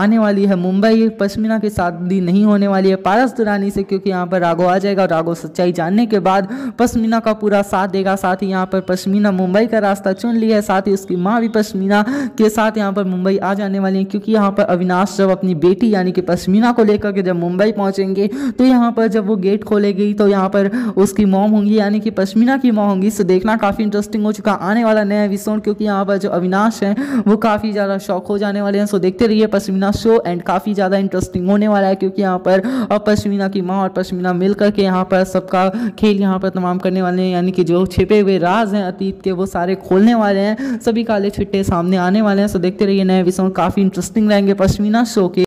आने वाली है मुंबई पश्मीना के साथ नहीं होने वाली है पारस दुरानी से क्योंकि यहाँ पर राघो आ जाएगा और राघो सच्चाई जानने के बाद पश्मीना का पूरा साथ देगा साथ ही यहाँ पर पश्मीना मुंबई का रास्ता चुन लिया है साथ ही उसकी माँ भी पश्मीना के साथ यहाँ पर मुंबई आ जाने वाली है क्योंकि यहाँ पर अविनाश जब अपनी बेटी यानी कि पश्मीना को लेकर के जब मुंबई पहुँचेंगे तो यहाँ पर जब वो गेट खोलेगी तो यहाँ पर उसकी मॉम होंगी यानी कि पश्मीना की मोम होंगी इससे देखना काफ़ी इंटरेस्टिंग हो चुका आने वाला नया एपिसोड क्योंकि यहाँ पर जो अविनाश है वो काफ़ी ज़्यादा शौक हो जाने वाले हैं सो देखते रहिए पश्मीना पश्मीना शो एंड काफ़ी ज़्यादा इंटरेस्टिंग होने वाला है क्योंकि यहाँ पर पश्मीना की माँ और पश्मीना मिल करके यहाँ पर सबका खेल यहाँ पर तमाम करने वाले हैं यानी कि जो छिपे हुए राज हैं अतीत के वो सारे खोलने वाले हैं सभी काले छिट्टे सामने आने वाले हैं सो देखते रहिए नए विषय काफ़ी इंटरेस्टिंग रहेंगे पश्मीना शो के